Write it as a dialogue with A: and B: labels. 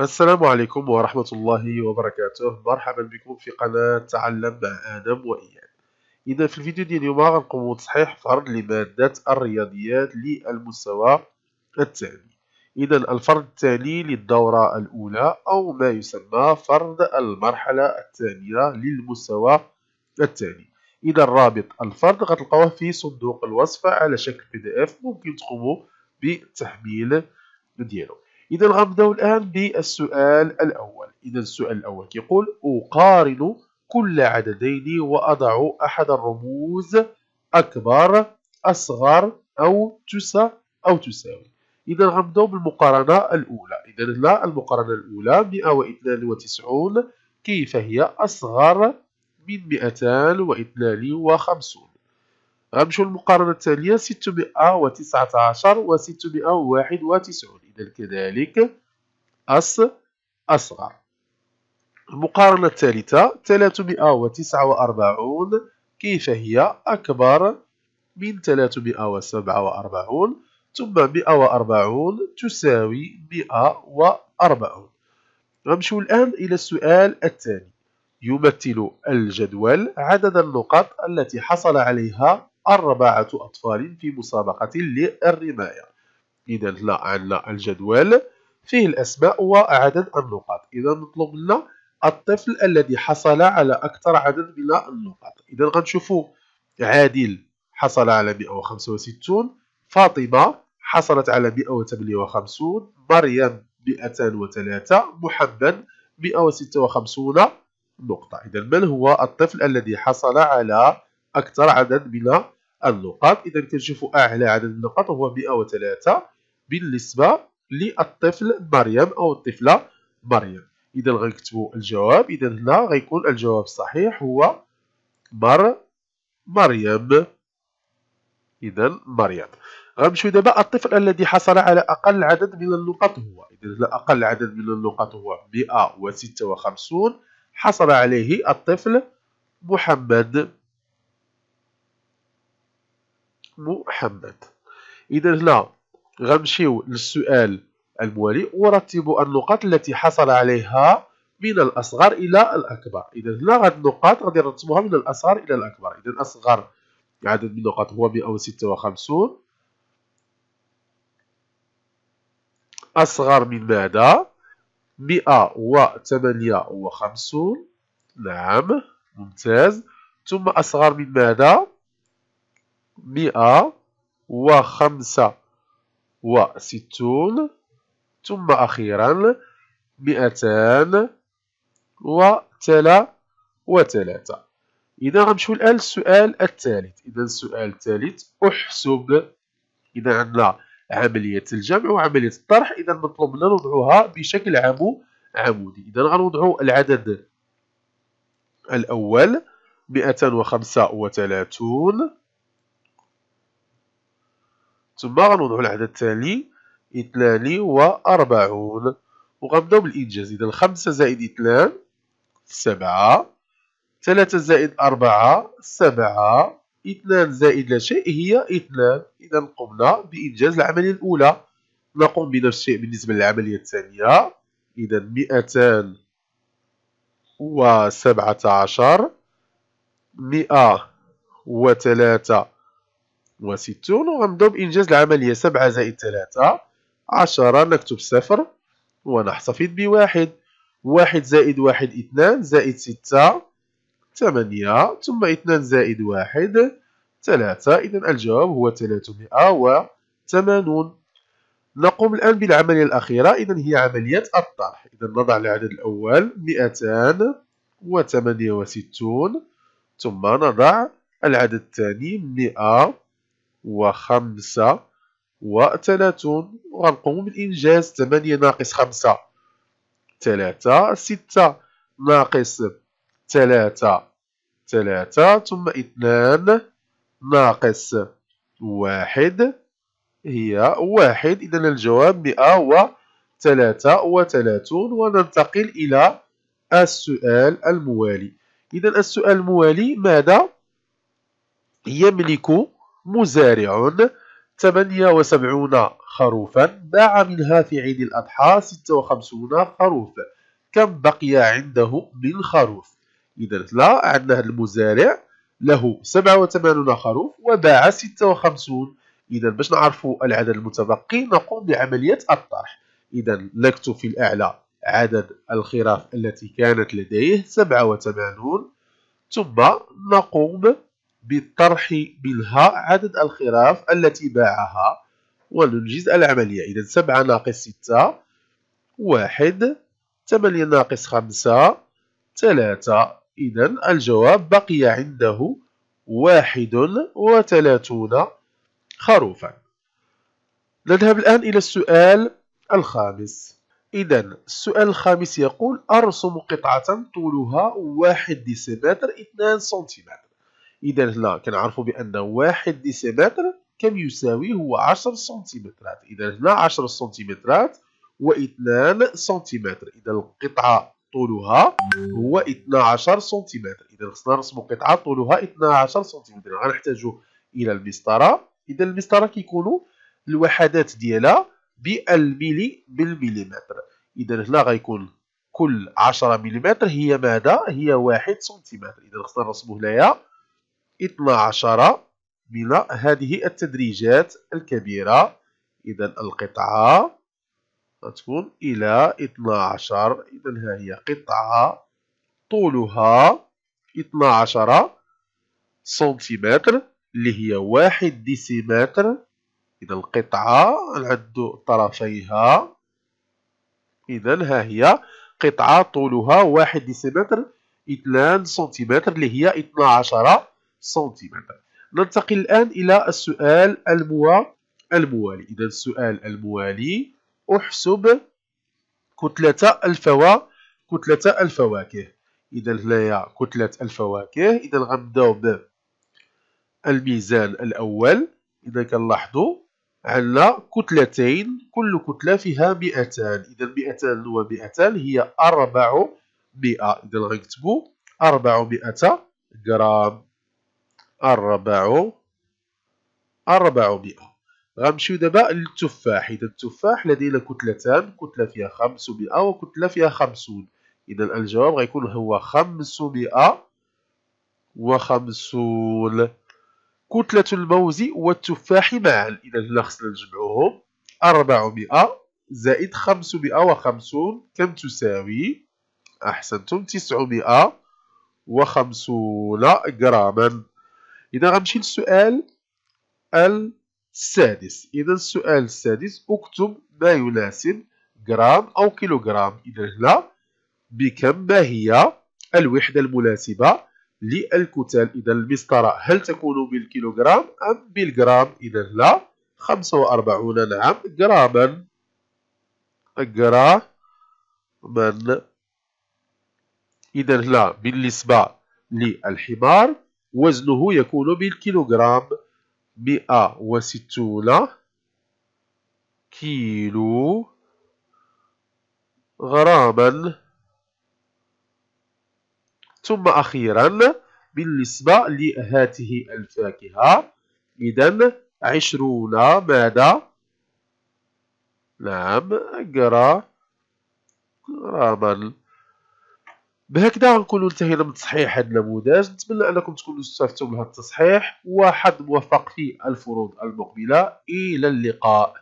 A: السلام عليكم ورحمة الله وبركاته مرحبا بكم في قناة تعلم مع آدم وإياد إذا في الفيديو ديال اليوم غنقومو بتصحيح فرض لمادة الرياضيات للمستوى الثاني إذا الفرض الثاني للدورة الأولى أو ما يسمى فرض المرحلة الثانية للمستوى الثاني إذا الرابط الفرض غتلقاوه في صندوق الوصف على شكل بي دي اف ممكن تقوموا بالتحميل ديالو إذا غنبداو الآن بالسؤال الأول إذا السؤال الأول كيقول أقارن كل عددين وأضع أحد الرموز أكبر أصغر أو تسا أو تساوي إذا غنبداو بالمقارنة الأولى إذا هنا المقارنة الأولى 192 كيف هي أصغر من 252 غنمشيو للمقارنه التاليه 619 و 691 اذا كذلك اس اصغر المقارنه الثالثه 349 كيف هي اكبر من 347 ثم 140 تساوي 140 نمشي الآن إلى السؤال الثاني يمثل الجدول عدد النقط التي حصل عليها أربعة أطفال في مسابقة للرماية إذا لا عندنا الجدول فيه الأسماء وعدد النقاط إذا نطلب لنا الطفل الذي حصل على أكثر عدد من النقاط إذا غنشوفو عادل حصل على 165 فاطمة حصلت على 158 مريم 203 محمد 156 نقطة إذا من هو الطفل الذي حصل على أكثر عدد من النقاط إذا كنشوف أعلى عدد النقاط هو 103 بالنسبة للطفل مريم أو الطفلة مريم إذا غنكتبوا الجواب إذا هنا غيكون الجواب الصحيح هو مر مريم إذا مريم غنمشيو دابا الطفل الذي حصل على أقل عدد من النقاط هو إذا هنا أقل عدد من النقاط هو 156 حصل عليه الطفل محمد محمد اذا هنا غنمشيو للسؤال الموالي ورتبوا النقاط التي حصل عليها من الاصغر الى الاكبر اذا هنا غاد النقاط غادي نرتبوها من الاصغر الى الاكبر اذا اصغر عدد من النقاط هو 156 اصغر من ماذا 158 نعم ممتاز ثم اصغر من ماذا مئة وخمسة وستون ثم أخيرا مئتان وتلا وثلاثة إذا غنمشيو الآن للسؤال الثالث إذا السؤال الثالث أحسب إذا عندنا عملية الجمع وعملية الطرح إذا مطلوب منا نوضعوها بشكل عمو عمودي إذا غنوضعو العدد الأول مئتان وخمسة وثلاثون تما غنوضعو العدد التالي إثنان وأربعون وغنبداو بالإنجاز إذا خمسة زائد إثنان سبعة ثلاثة زائد أربعة سبعة اثنان زائد لا شيء هي اثنان إذا قمنا بإنجاز العملية الأولى نقوم بنفس الشيء بالنسبة للعملية الثانية إذا مئتان وسبعة عشر مئة وثلاثة وستون وغنبداو بإنجاز العملية سبعة زائد ثلاثة عشرة نكتب صفر ونحتفظ بواحد واحد زائد واحد اثنان زائد ستة ثمانية ثم اثنان زائد واحد ثلاثة إذا الجواب هو ثلاثمائة وثمانون نقوم الآن بالعملية الأخيرة إذا هي عملية الطرح إذا نضع العدد الأول مئتان وثمانية وستون ثم نضع العدد الثاني مئة وخمسة وثلاثون وغنقوم بالإنجاز ثمانية ناقص خمسة ثلاثة ستة ناقص ثلاثة ثلاثة ثم اثنان ناقص واحد هي واحد إذا الجواب مئة وثلاثة وثلاثون وننتقل إلى السؤال الموالي إذا السؤال الموالي ماذا يملك مزارع 78 خروفا باع منها في عيد الأضحى 56 خروف كم بقي عنده من خروف إذا لا عندنا هذا المزارع له 87 خروف وباع 56 إذا باش نعرفوا العدد المتبقي نقوم بعملية الطرح إذا نكتب في الأعلى عدد الخراف التي كانت لديه 87 ثم نقوم بالطرح منها عدد الخراف التي باعها وننجز العملية إذا سبعة ناقص ستة واحد ثمانية ناقص خمسة ثلاثة إذا الجواب بقي عنده واحد وثلاثون خروفا نذهب الآن إلى السؤال الخامس إذا السؤال الخامس يقول أرسم قطعة طولها واحد ديسيمتر اثنان سنتيمتر إذا هنا كنعرفوا بأن واحد ديسيمتر كم يساوي هو 10 سنتيمترات إذا هنا 10 سنتيمترات هو 2 سنتيمتر إذا القطعة طولها هو 12 سنتيمتر إذا خصنا نرسموا قطعة طولها 12 سنتيمتر غنحتاجوا إلى المسطرة إذا المسطرة كيكونوا الوحدات ديالها بالميلي بالمليمتر إذا هنا غيكون كل 10 مليمتر هي ماذا؟ هي 1 سنتيمتر إذا خصنا نرسموا هنايا 12 من هذه التدريجات الكبيرة إذا القطعة تكون إلى 12 إذا ها هي قطعة طولها 12 سنتيمتر اللي هي واحد ديسيمتر إذا القطعة نعد طرفيها إذا ها هي قطعة طولها واحد ديسيمتر 2 سنتيمتر اللي هي 12 سنتيمتر ننتقل الآن إلى السؤال المو... الموالي إذا السؤال الموالي أحسب كتلة الفوا كتلة الفواكه إذا هنايا كتلة الفواكه إذا غنبداو بالميزان الأول إذا كنلاحظو عندنا كتلتين كل كتلة فيها مئتان إذا مئتان و مئتان هي 400 إذا غنكتبو أربعمائة غرام أربع أربع مئة غنمشيو دابا للتفاح إذا التفاح لدينا كتلتان كتلة فيها خمسمائة وكتلة فيها خمسون إذا الجواب غيكون هو خمسمائة وخمسون كتلة الموز والتفاح معا إذا هنا خصنا نجمعوهم أربعمائة زائد خمسمائة وخمسون كم تساوي أحسنتم تسعمائة وخمسون غراما إذا غنمشي للسؤال السادس إذا السؤال السادس اكتب ما يناسب جرام أو كيلوغرام إذا هنا بكم ما هي الوحدة المناسبة للكتل إذا المسطرة هل تكون بالكيلوغرام أم بالجرام إذا هنا 45 نعم جراما جراما إذا هنا بالنسبة للحمار وزنه يكون بالكيلوغرام 160 كيلو غراما ثم أخيرا بالنسبة لهذه الفاكهة إذا عشرون ماذا؟ نعم جرى غراما بهكذا غنكونوا انتهينا من تصحيح هذا النموذج نتمنى انكم تكونوا استفدتوا من هذا التصحيح وحد موفق في الفروض المقبله الى اللقاء